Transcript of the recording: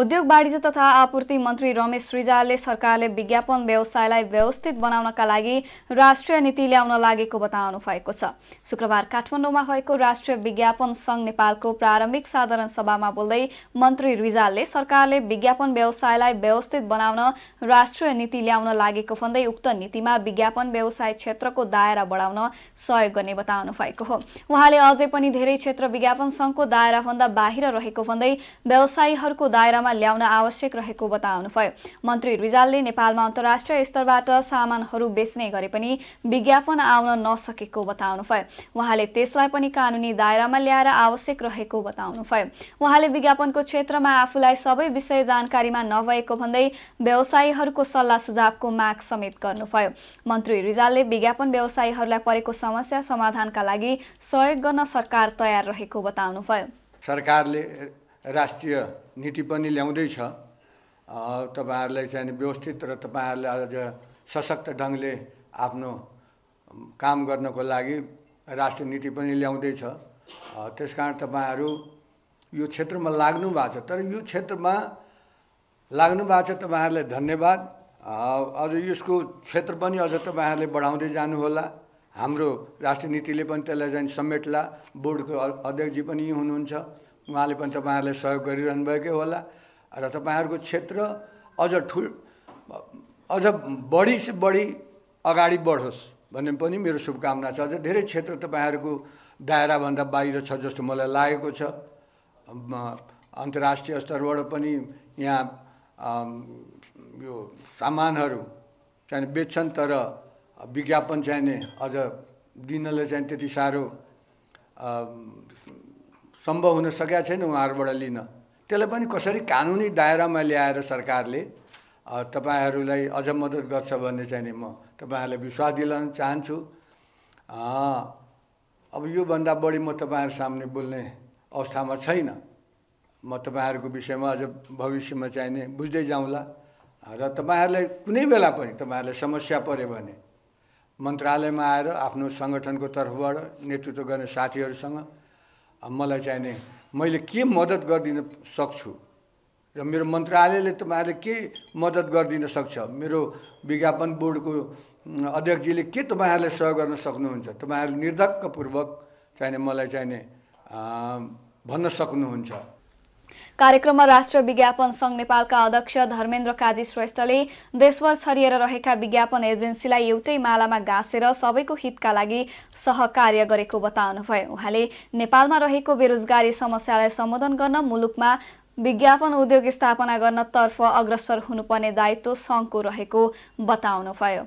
उद्योग वाणिज्य तथा आपूर्ति मन्त्री रमेश रिजालले सरकारले विज्ञापन व्यवसायलाई व्यवस्थित बनाउनका लागि राष्ट्रिय नीति ल्याउन लागेको बताउनु भएको छ शुक्रबार काठमाडौँमा भएको राष्ट्रिय विज्ञापन सङ्घ नेपालको प्रारम्भिक साधारण सभामा बोल्दै मन्त्री रिजालले सरकारले विज्ञापन व्यवसायलाई व्यवस्थित बनाउन राष्ट्रिय नीति ल्याउन लागेको भन्दै उक्त नीतिमा विज्ञापन व्यवसाय क्षेत्रको दायरा बढाउन सहयोग गर्ने बताउनु भएको हो उहाँले अझै पनि धेरै क्षेत्र विज्ञापन सङ्घको दायराभन्दा बाहिर रहेको भन्दै व्यवसायीहरूको दायरा अवधिमा ल्याउन आवश्यक रहेको बताउनुभयो मन्त्री रिजालले नेपालमा अन्तर्राष्ट्रिय स्तरबाट सामानहरू बेच्ने गरे पनि विज्ञापन आउन नसकेको बताउनुभयो उहाँले त्यसलाई पनि कानुनी दायरामा ल्याएर आवश्यक रहेको बताउनुभयो उहाँले विज्ञापनको क्षेत्रमा आफूलाई सबै विषय जानकारीमा नभएको भन्दै व्यवसायीहरूको सल्लाह सुझावको माग समेत गर्नुभयो मन्त्री रिजालले विज्ञापन व्यवसायीहरूलाई परेको समस्या समाधानका लागि सहयोग गर्न सरकार तयार रहेको बताउनुभयो सरकारले राष्ट्रिय नीति पनि ल्याउँदैछ तपाईँहरूलाई चाहिँ व्यवस्थित र तपाईँहरूले अझ सशक्त ढङ्गले आफ्नो काम गर्नको लागि राष्ट्रिय नीति पनि ल्याउँदैछ त्यस कारण तपाईँहरू यो क्षेत्रमा लाग्नु भएको छ तर यो क्षेत्रमा लाग्नु भएको छ तपाईँहरूलाई धन्यवाद अझ यसको क्षेत्र पनि अझ तपाईँहरूले बढाउँदै जानुहोला हाम्रो राष्ट्रिय नीतिले पनि त्यसलाई चाहिँ समेट्ला बोर्डको अध्यक्षजी पनि हुनुहुन्छ उहाँले पनि तपाईँहरूले सहयोग गरिरहनु भएकै होला र तपाईँहरूको क्षेत्र अझ ठुल अझ बढी से बढी अगाडि बढोस् भन्ने पनि मेरो शुभकामना छ अझ धेरै क्षेत्र तपाईँहरूको दायराभन्दा बाहिर छ जस्तो मलाई लागेको छ अन्तर्राष्ट्रिय स्तरबाट पनि यहाँ यो सामानहरू चाहिँ बेच्छन् तर विज्ञापन चाहिने अझ दिनले चाहिँ त्यति साह्रो सम्भव हुन सकेका छैन उहाँहरूबाट लिन त्यसलाई पनि कसरी कानुनी दायरामा ल्याएर सरकारले तपाईँहरूलाई अझ मद्दत गर्छ भन्ने चाहिँ नि म तपाईँहरूलाई विश्वास दिलाउन चाहन्छु अब योभन्दा बढी म तपाईँहरू सामने बोल्ने अवस्थामा छैन म तपाईँहरूको विषयमा अझ भविष्यमा चाहिने बुझ्दै जाउँला र तपाईँहरूलाई कुनै बेला पनि तपाईँहरूलाई समस्या पऱ्यो भने मन्त्रालयमा आएर आफ्नो सङ्गठनको तर्फबाट नेतृत्व गर्ने साथीहरूसँग मलाई चाहिने मैले के मद्दत गरिदिन सक्छु र मेरो मन्त्रालयले तपाईँहरूले के मद्दत गरिदिन सक्छ मेरो विज्ञापन बोर्डको अध्यक्षजीले के तपाईँहरूले सहयोग गर्न सक्नुहुन्छ तपाईँहरू निर्धक्कपूर्वक चाहिने मलाई चाहिने भन्न सक्नुहुन्छ कार्यक्रममा राष्ट्रिय विज्ञापन सङ्घ नेपालका अध्यक्ष धर्मेन्द्र काजी श्रेष्ठले देशभर छरिएर रहेका विज्ञापन एजेन्सीलाई एउटै मालामा गाँसेर सबैको हितका लागि सहकार्य गरेको बताउनुभयो उहाँले नेपालमा रहेको बेरोजगारी समस्यालाई सम्बोधन गर्न मुलुकमा विज्ञापन उद्योग स्थापना गर्नतर्फ अग्रसर हुनुपर्ने दायित्व सङ्घको रहेको बताउनुभयो